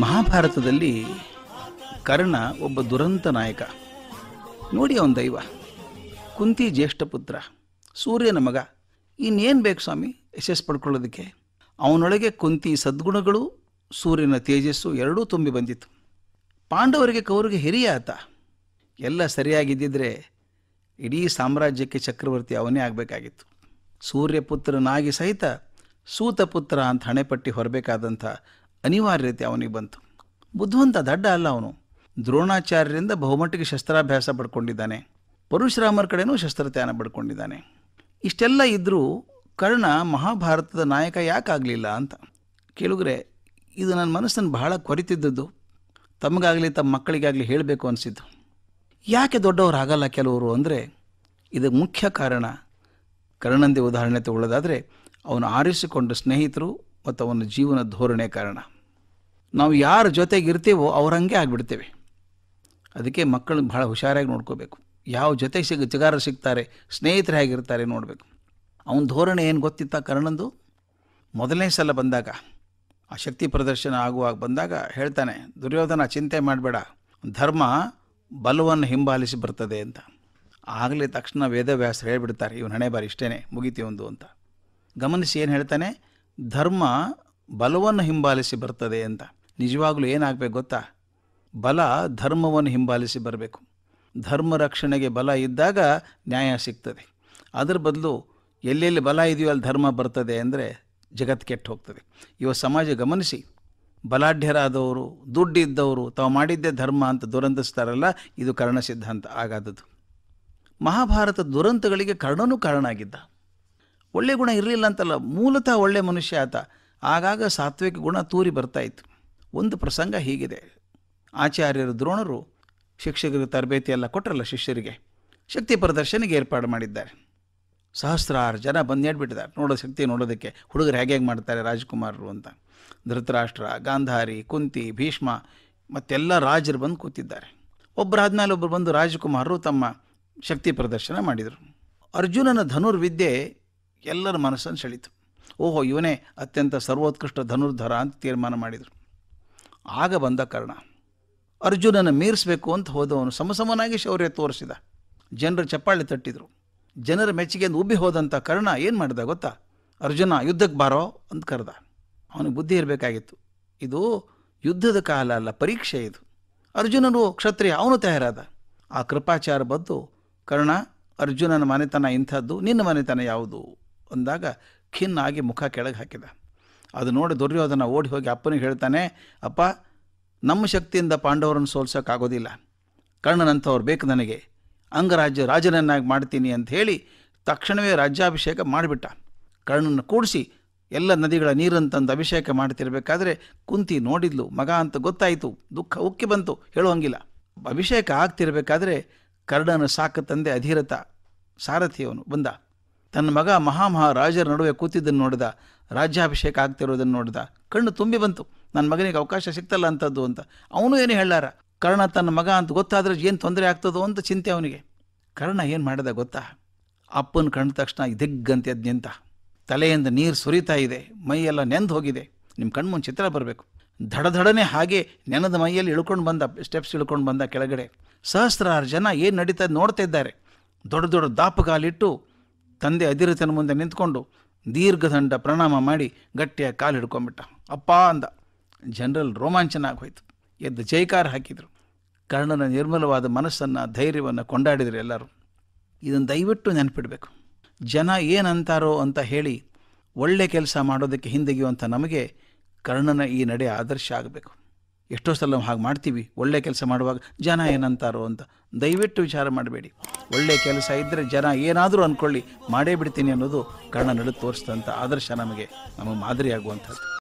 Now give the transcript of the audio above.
ಮಹಾಭಾರತದಲ್ಲಿ ಕರ್ಣ ಒಬ್ಬ ದುರಂತ ನಾಯಕ ನೋಡಿ ಅವನ ದೈವ ಕುಂತಿ ಜ್ಯೇಷ್ಠ ಪುತ್ರ ಸೂರ್ಯನ ಮಗ ಇನ್ನೇನು ಬೇಕು ಸ್ವಾಮಿ ಯಶಸ್ಸು ಪಡ್ಕೊಳ್ಳೋದಕ್ಕೆ ಅವನೊಳಗೆ ಕುಂತಿ ಸದ್ಗುಣಗಳು ಸೂರ್ಯನ ತೇಜಸ್ಸು ಎರಡೂ ತುಂಬಿ ಬಂದಿತ್ತು ಪಾಂಡವರಿಗೆ ಕವರಿಗೆ ಹಿರಿಯ ಆತ ಎಲ್ಲ ಸರಿಯಾಗಿದ್ದಿದ್ರೆ ಇಡೀ ಸಾಮ್ರಾಜ್ಯಕ್ಕೆ ಚಕ್ರವರ್ತಿ ಅವನೇ ಆಗಬೇಕಾಗಿತ್ತು ಸೂರ್ಯಪುತ್ರನಾಗಿ ಸಹಿತ ಸೂತಪುತ್ರ ಅಂತ ಹಣೆಪಟ್ಟಿ ಹೊರಬೇಕಾದಂಥ ಅನಿವಾರ್ಯತೆ ಅವನಿಗೆ ಬಂತು ಬುದ್ಧಿವಂತ ದಡ್ಡ ಅಲ್ಲ ಅವನು ದ್ರೋಣಾಚಾರ್ಯರಿಂದ ಬಹುಮಟ್ಟಿಗೆ ಶಸ್ತ್ರಾಭ್ಯಾಸ ಪಡ್ಕೊಂಡಿದ್ದಾನೆ ಪರಶುರಾಮರ ಕಡೆನೂ ಶಸ್ತ್ರತ್ಯಾನ ಪಡ್ಕೊಂಡಿದ್ದಾನೆ ಇಷ್ಟೆಲ್ಲ ಇದ್ದರೂ ಕರ್ಣ ಮಹಾಭಾರತದ ನಾಯಕ ಯಾಕಾಗಲಿಲ್ಲ ಅಂತ ಕೇಳಿದ್ರೆ ಇದು ನನ್ನ ಮನಸ್ಸನ್ನು ಬಹಳ ಕೊರಿತಿದ್ದದ್ದು ತಮಗಾಗಲಿ ತಮ್ಮ ಮಕ್ಕಳಿಗಾಗಲಿ ಹೇಳಬೇಕು ಅನಿಸಿದ್ದು ಯಾಕೆ ದೊಡ್ಡವರಾಗಲ್ಲ ಕೆಲವರು ಅಂದರೆ ಇದಕ್ಕೆ ಮುಖ್ಯ ಕಾರಣ ಕರ್ಣಂದೇ ಉದಾಹರಣೆ ತಗೊಳ್ಳೋದಾದರೆ ಅವನು ಆರಿಸಿಕೊಂಡ ಸ್ನೇಹಿತರು ಮತ್ತು ಅವನ ಜೀವನ ಧೋರಣೆ ಕಾರಣ ನಾವು ಯಾರ ಜೊತೆಗಿರ್ತೀವೋ ಅವ್ರ ಹಂಗೆ ಆಗಿಬಿಡ್ತೇವೆ ಅದಕ್ಕೆ ಮಕ್ಕಳನ್ನ ಭಾಳ ಹುಷಾರಾಗಿ ನೋಡ್ಕೋಬೇಕು ಯಾವ ಜೊತೆಗೆ ಸಿಗ ಜಗಾರರು ಸಿಗ್ತಾರೆ ಸ್ನೇಹಿತರು ಹೇಗಿರ್ತಾರೆ ನೋಡಬೇಕು ಅವನ ಧೋರಣೆ ಏನು ಗೊತ್ತಿತ್ತ ಕರ್ಣಂದು ಮೊದಲನೇ ಸಲ ಬಂದಾಗ ಆ ಶಕ್ತಿ ಪ್ರದರ್ಶನ ಆಗುವಾಗ ಬಂದಾಗ ಹೇಳ್ತಾನೆ ದುರ್ಯೋಧನ ಚಿಂತೆ ಮಾಡಬೇಡ ಧರ್ಮ ಬಲವನ್ನು ಹಿಂಬಾಲಿಸಿ ಬರ್ತದೆ ಅಂತ ಆಗಲೇ ತಕ್ಷಣ ವೇದವ್ಯಾಸರು ಹೇಳಿಬಿಡ್ತಾರೆ ಇವನು ಹಣೆ ಬಾರಿ ಇಷ್ಟೇ ಮುಗಿತೀವೊಂದು ಅಂತ ಗಮನಿಸಿ ಏನು ಹೇಳ್ತಾನೆ ಧರ್ಮ ಬಲವನ್ನು ಹಿಂಬಾಲಿಸಿ ಬರ್ತದೆ ಅಂತ ನಿಜವಾಗ್ಲೂ ಏನಾಗಬೇಕು ಗೊತ್ತಾ ಬಲ ಧರ್ಮವನ್ನು ಹಿಂಬಾಲಿಸಿ ಬರಬೇಕು ಧರ್ಮ ರಕ್ಷಣೆಗೆ ಬಲ ಇದ್ದಾಗ ನ್ಯಾಯ ಸಿಗ್ತದೆ ಅದರ ಬದಲು ಎಲ್ಲೆಲ್ಲಿ ಬಲ ಇದೆಯೋ ಅಲ್ಲಿ ಧರ್ಮ ಬರ್ತದೆ ಅಂದರೆ ಜಗತ್ತು ಕೆಟ್ಟು ಹೋಗ್ತದೆ ಇವ ಸಮಾಜ ಗಮನಿಸಿ ಬಲಾಢ್ಯರಾದವರು ದುಡ್ಡಿದ್ದವರು ತಾವು ಮಾಡಿದ್ದೇ ಧರ್ಮ ಅಂತ ದುರಂತಿಸ್ತಾರಲ್ಲ ಇದು ಕರ್ಣ ಸಿದ್ಧಾಂತ ಆಗಾದದ್ದು ಮಹಾಭಾರತ ದುರಂತಗಳಿಗೆ ಕರ್ಣನೂ ಕಾರಣ ಆಗಿದ್ದ ಒಳ್ಳೆ ಗುಣ ಇರಲಿಲ್ಲ ಅಂತಲ್ಲ ಮೂಲತಃ ಒಳ್ಳೆ ಮನುಷ್ಯ ಆತ ಆಗಾಗ ಸಾತ್ವಿಕ ಗುಣ ತೂರಿ ಬರ್ತಾಯಿತ್ತು ಒಂದು ಪ್ರಸಂಗ ಹೀಗಿದೆ ಆಚಾರ್ಯರು ದ್ರೋಣರು ಶಿಕ್ಷಕರು ತರಬೇತಿ ಎಲ್ಲ ಕೊಟ್ಟರಲ್ಲ ಶಿಷ್ಯರಿಗೆ ಶಕ್ತಿ ಪ್ರದರ್ಶನಿಗೆ ಏರ್ಪಾಡು ಮಾಡಿದ್ದಾರೆ ಸಹಸ್ರಾರು ಜನ ಬಂದು ಹೇಳ್ಬಿಟ್ಟಿದ್ದಾರೆ ನೋಡೋ ಶಕ್ತಿ ನೋಡೋದಕ್ಕೆ ಹುಡುಗರು ಹೇಗೆ ಹೇಗೆ ಮಾಡ್ತಾರೆ ರಾಜಕುಮಾರರು ಅಂತ ಧೃತರಾಷ್ಟ್ರ ಗಾಂಧಾರಿ ಕುಂತಿ ಭೀಷ್ಮ ಮತ್ತೆಲ್ಲ ರಾಜರು ಬಂದು ಕೂತಿದ್ದಾರೆ ಒಬ್ಬರಾದ್ಮೇಲೆ ಒಬ್ಬರು ಬಂದು ರಾಜಕುಮಾರರು ತಮ್ಮ ಶಕ್ತಿ ಪ್ರದರ್ಶನ ಮಾಡಿದರು ಅರ್ಜುನನ ಧನುರ್ವಿದ್ಯೆ ಎಲ್ಲರ ಮನಸ್ಸನ್ನು ಸೆಳೀತು ಓಹೋ ಇವನೇ ಅತ್ಯಂತ ಸರ್ವೋತ್ಕೃಷ್ಟ ಧನುರ್ಧರ ಅಂತ ತೀರ್ಮಾನ ಮಾಡಿದರು ಆಗ ಬಂದ ಕರ್ಣ ಅರ್ಜುನನ ಮೀರಿಸಬೇಕು ಅಂತ ಹೋದವನು ಸಮಸಮನಾಗಿ ಶೌರ್ಯ ತೋರಿಸಿದ ಜನರು ಚಪ್ಪಾಳೆ ತಟ್ಟಿದರು ಜನರ ಮೆಚ್ಚುಗೆ ಉಬ್ಬಿ ಹೋದಂಥ ಕರ್ಣ ಏನು ಮಾಡಿದ ಗೊತ್ತಾ ಅರ್ಜುನ ಯುದ್ಧಕ್ಕೆ ಬಾರೋ ಅಂತ ಕರೆದ ಅವನಿಗೆ ಬುದ್ಧಿ ಇರಬೇಕಾಗಿತ್ತು ಇದು ಯುದ್ಧದ ಕಾಲ ಅಲ್ಲ ಪರೀಕ್ಷೆ ಇದು ಅರ್ಜುನನು ಕ್ಷತ್ರಿಯ ಅವನು ತಯಾರಾದ ಆ ಕೃಪಾಚಾರ ಬದ್ದು ಕರ್ಣ ಅರ್ಜುನನ ಮನೆತನ ಇಂಥದ್ದು ನಿನ್ನ ಮನೆತನ ಯಾವುದು ಅಂದಾಗ ಖಿನ್ನಾಗಿ ಮುಖ ಕೆಳಗೆ ಹಾಕಿದ ಅದು ನೋಡಿ ದುರ್ಯೋಧನ ಓಡಿ ಹೋಗಿ ಅಪ್ಪನಿಗೆ ಹೇಳ್ತಾನೆ ಅಪ್ಪ ನಮ್ಮ ಶಕ್ತಿಯಿಂದ ಪಾಂಡವರನ್ನು ಸೋಲ್ಸೋಕ್ಕಾಗೋದಿಲ್ಲ ಕರ್ಣನಂಥವ್ರು ಬೇಕು ನನಗೆ ಅಂಗರಾಜ್ಯ ರಾಜನನ್ನಾಗಿ ಮಾಡ್ತೀನಿ ಅಂತ ಹೇಳಿ ತಕ್ಷಣವೇ ರಾಜ್ಯಾಭಿಷೇಕ ಮಾಡಿಬಿಟ್ಟ ಕರ್ಣನ ಕೂಡಿಸಿ ಎಲ್ಲ ನದಿಗಳ ನೀರನ್ನು ತಂದು ಅಭಿಷೇಕ ಮಾಡ್ತಿರಬೇಕಾದ್ರೆ ಕುಂತಿ ನೋಡಿದ್ಲು ಮಗ ಅಂತ ಗೊತ್ತಾಯಿತು ದುಃಖ ಉಕ್ಕಿ ಬಂತು ಹೇಳುವಂಗಿಲ್ಲ ಅಭಿಷೇಕ ಆಗ್ತಿರ್ಬೇಕಾದ್ರೆ ಕರ್ಣನ ಸಾಕು ತಂದೆ ಅಧೀರಥ ಸಾರಥಿಯವನು ಬಂದ ತನ್ನ ಮಗ ಮಹಾಮಹಾರಾಜರ ನಡುವೆ ಕೂತಿದ್ದನ್ನು ನೋಡಿದ ರಾಜ್ಯಾಭಿಷೇಕ ಆಗ್ತಿರೋದನ್ನು ನೋಡಿದ ಕಣ್ಣು ತುಂಬಿ ಬಂತು ನನ್ನ ಮಗನಿಗೆ ಅವಕಾಶ ಸಿಗ್ತಲ್ಲ ಅಂಥದ್ದು ಅಂತ ಅವನು ಏನು ಹೇಳಾರ ಕರ್ಣ ತನ್ನ ಮಗ ಅಂತ ಗೊತ್ತಾದ್ರೆ ಏನು ತೊಂದರೆ ಆಗ್ತದೋ ಅಂತ ಚಿಂತೆ ಅವನಿಗೆ ಕರ್ಣ ಏನು ಮಾಡಿದ ಗೊತ್ತಾ ಅಪ್ಪನ ಕಂಡ ತಕ್ಷಣ ದಿಗ್ಗಂತೆ ಅದು ನಿಂತ ತಲೆಯಿಂದ ನೀರು ಸುರಿತಾ ಇದೆ ಮೈಯೆಲ್ಲ ನೆಂದು ಹೋಗಿದೆ ನಿಮ್ಮ ಮುಂದೆ ಚಿತ್ರ ಬರಬೇಕು ದಡದಡನೆ ಹಾಗೆ ನೆನದ ಮೈಯಲ್ಲಿ ಇಳ್ಕೊಂಡು ಬಂದ ಸ್ಟೆಪ್ಸ್ ಇಳ್ಕೊಂಡು ಬಂದ ಕೆಳಗಡೆ ಸಹಸ್ರಾರು ಜನ ಏನು ನಡೀತದೆ ನೋಡ್ತಾ ಇದ್ದಾರೆ ದೊಡ್ಡ ದೊಡ್ಡ ದಾಪುಗಾಲಿಟ್ಟು ತಂದೆ ಅಧಿರಥನ ಮುಂದೆ ನಿಂತ್ಕೊಂಡು ದೀರ್ಘದಂಡ ಪ್ರಣಾಮ ಮಾಡಿ ಗಟ್ಟಿಯಾಗಿ ಕಾಲು ಹಿಡ್ಕೊಂಬಿಟ್ಟ ಅಪ್ಪ ಅಂದ ಜನರಲ್ ರೋಮಾಂಚನ ಆಗೋಯ್ತು ಎದ್ದು ಜೈಕಾರ ಹಾಕಿದರು ಕರ್ಣನ ನಿರ್ಮಲವಾದ ಮನಸ್ಸನ್ನು ಧೈರ್ಯವನ್ನು ಕೊಂಡಾಡಿದರು ಎಲ್ಲರೂ ಇದನ್ನು ದಯವಿಟ್ಟು ನೆನಪಿಡಬೇಕು ಜನ ಏನಂತಾರೋ ಅಂತ ಹೇಳಿ ಒಳ್ಳೆ ಕೆಲಸ ಮಾಡೋದಕ್ಕೆ ಹಿಂದೆಗೆಯುವಂಥ ನಮಗೆ ಕರ್ಣನ ಈ ನಡೆ ಆದರ್ಶ ಆಗಬೇಕು ಎಷ್ಟೋ ಸಲ ಹಾಗೆ ಮಾಡ್ತೀವಿ ಒಳ್ಳೆ ಕೆಲಸ ಮಾಡುವಾಗ ಜನ ಏನಂತಾರೋ ಅಂತ ದಯವಿಟ್ಟು ವಿಚಾರ ಮಾಡಬೇಡಿ ಒಳ್ಳೆಯ ಕೆಲಸ ಇದ್ದರೆ ಜನ ಏನಾದರೂ ಅಂದ್ಕೊಳ್ಳಿ ಮಾಡೇ ಬಿಡ್ತೀನಿ ಅನ್ನೋದು ಕರ್ಣನಡು ತೋರಿಸಿದಂಥ ಆದರ್ಶ ನಮಗೆ ನಮ್ಮ ಮಾದರಿಯಾಗುವಂಥದ್ದು